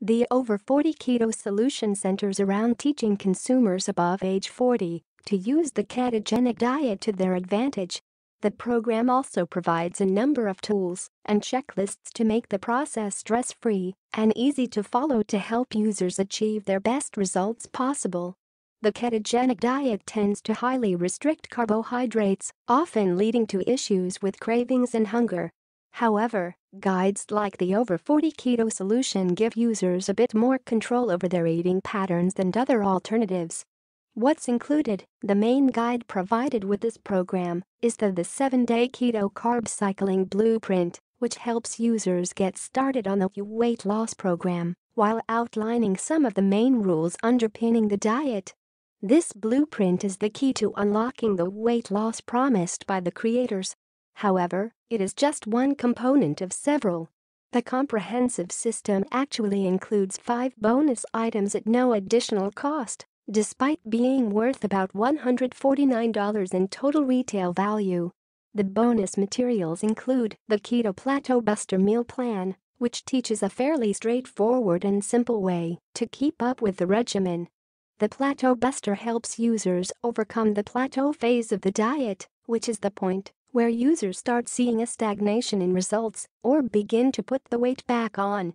The over 40 keto solution centers around teaching consumers above age 40 to use the ketogenic diet to their advantage. The program also provides a number of tools and checklists to make the process stress free and easy to follow to help users achieve their best results possible. The ketogenic diet tends to highly restrict carbohydrates, often leading to issues with cravings and hunger. However, Guides like the Over 40 Keto solution give users a bit more control over their eating patterns than other alternatives. What's included, the main guide provided with this program, is the The 7-Day Keto Carb Cycling Blueprint, which helps users get started on the weight loss program while outlining some of the main rules underpinning the diet. This blueprint is the key to unlocking the weight loss promised by the creators However, it is just one component of several. The comprehensive system actually includes five bonus items at no additional cost, despite being worth about $149 in total retail value. The bonus materials include the Keto Plateau Buster Meal Plan, which teaches a fairly straightforward and simple way to keep up with the regimen. The Plateau Buster helps users overcome the plateau phase of the diet, which is the point where users start seeing a stagnation in results or begin to put the weight back on.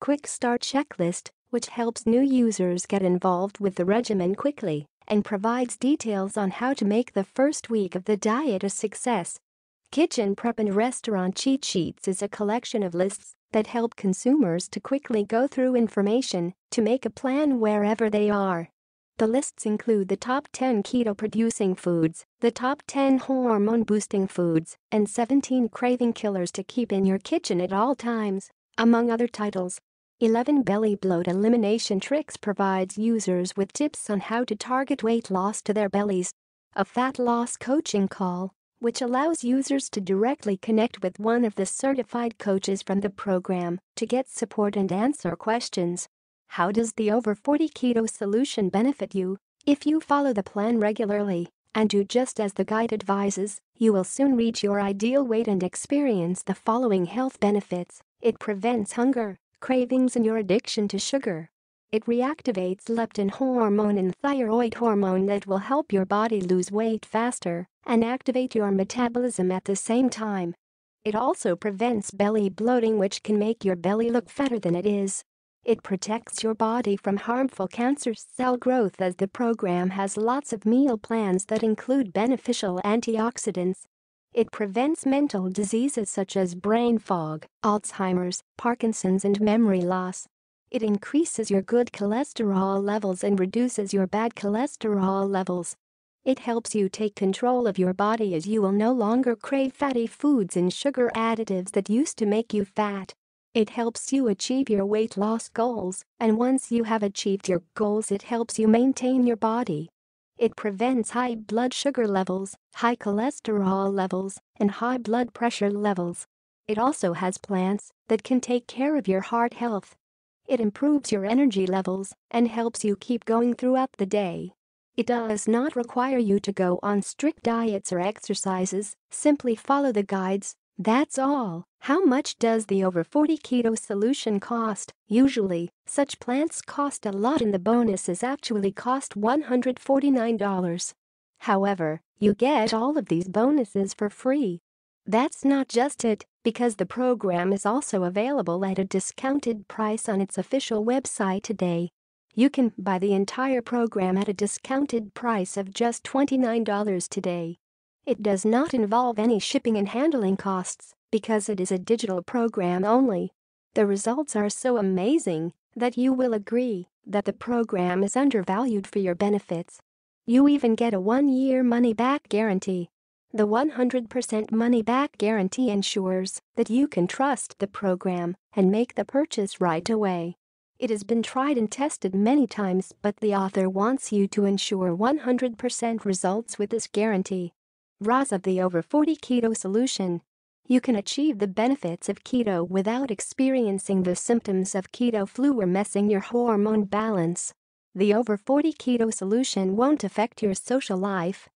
Quick Start Checklist, which helps new users get involved with the regimen quickly and provides details on how to make the first week of the diet a success. Kitchen Prep and Restaurant Cheat Sheets is a collection of lists that help consumers to quickly go through information to make a plan wherever they are. The lists include the top 10 keto-producing foods, the top 10 hormone-boosting foods, and 17 craving killers to keep in your kitchen at all times, among other titles. 11 Belly Bloat Elimination Tricks provides users with tips on how to target weight loss to their bellies. A fat loss coaching call, which allows users to directly connect with one of the certified coaches from the program to get support and answer questions. How does the over 40 keto solution benefit you? If you follow the plan regularly and do just as the guide advises, you will soon reach your ideal weight and experience the following health benefits. It prevents hunger, cravings and your addiction to sugar. It reactivates leptin hormone and thyroid hormone that will help your body lose weight faster and activate your metabolism at the same time. It also prevents belly bloating which can make your belly look fatter than it is. It protects your body from harmful cancer cell growth as the program has lots of meal plans that include beneficial antioxidants. It prevents mental diseases such as brain fog, Alzheimer's, Parkinson's and memory loss. It increases your good cholesterol levels and reduces your bad cholesterol levels. It helps you take control of your body as you will no longer crave fatty foods and sugar additives that used to make you fat. It helps you achieve your weight loss goals, and once you have achieved your goals it helps you maintain your body. It prevents high blood sugar levels, high cholesterol levels, and high blood pressure levels. It also has plants that can take care of your heart health. It improves your energy levels and helps you keep going throughout the day. It does not require you to go on strict diets or exercises, simply follow the guides that's all. How much does the over 40 keto solution cost? Usually, such plants cost a lot and the bonuses actually cost $149. However, you get all of these bonuses for free. That's not just it, because the program is also available at a discounted price on its official website today. You can buy the entire program at a discounted price of just $29 today. It does not involve any shipping and handling costs because it is a digital program only. The results are so amazing that you will agree that the program is undervalued for your benefits. You even get a one-year money-back guarantee. The 100% money-back guarantee ensures that you can trust the program and make the purchase right away. It has been tried and tested many times but the author wants you to ensure 100% results with this guarantee. ROS of the over 40 keto solution. You can achieve the benefits of keto without experiencing the symptoms of keto flu or messing your hormone balance. The over 40 keto solution won't affect your social life.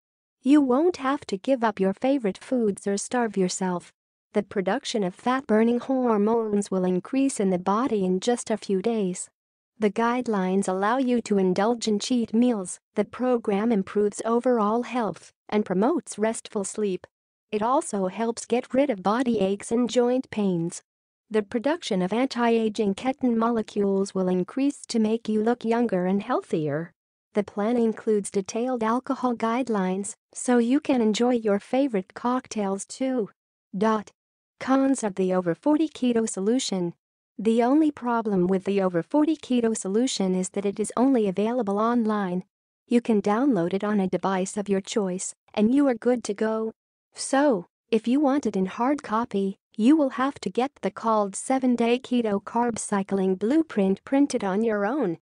You won't have to give up your favorite foods or starve yourself. The production of fat burning hormones will increase in the body in just a few days. The guidelines allow you to indulge in cheat meals, the program improves overall health and promotes restful sleep. It also helps get rid of body aches and joint pains. The production of anti-aging ketin molecules will increase to make you look younger and healthier. The plan includes detailed alcohol guidelines, so you can enjoy your favorite cocktails too. Dot. Cons of the over 40 keto solution the only problem with the over 40 keto solution is that it is only available online. You can download it on a device of your choice, and you are good to go. So, if you want it in hard copy, you will have to get the called 7-day keto carb cycling blueprint printed on your own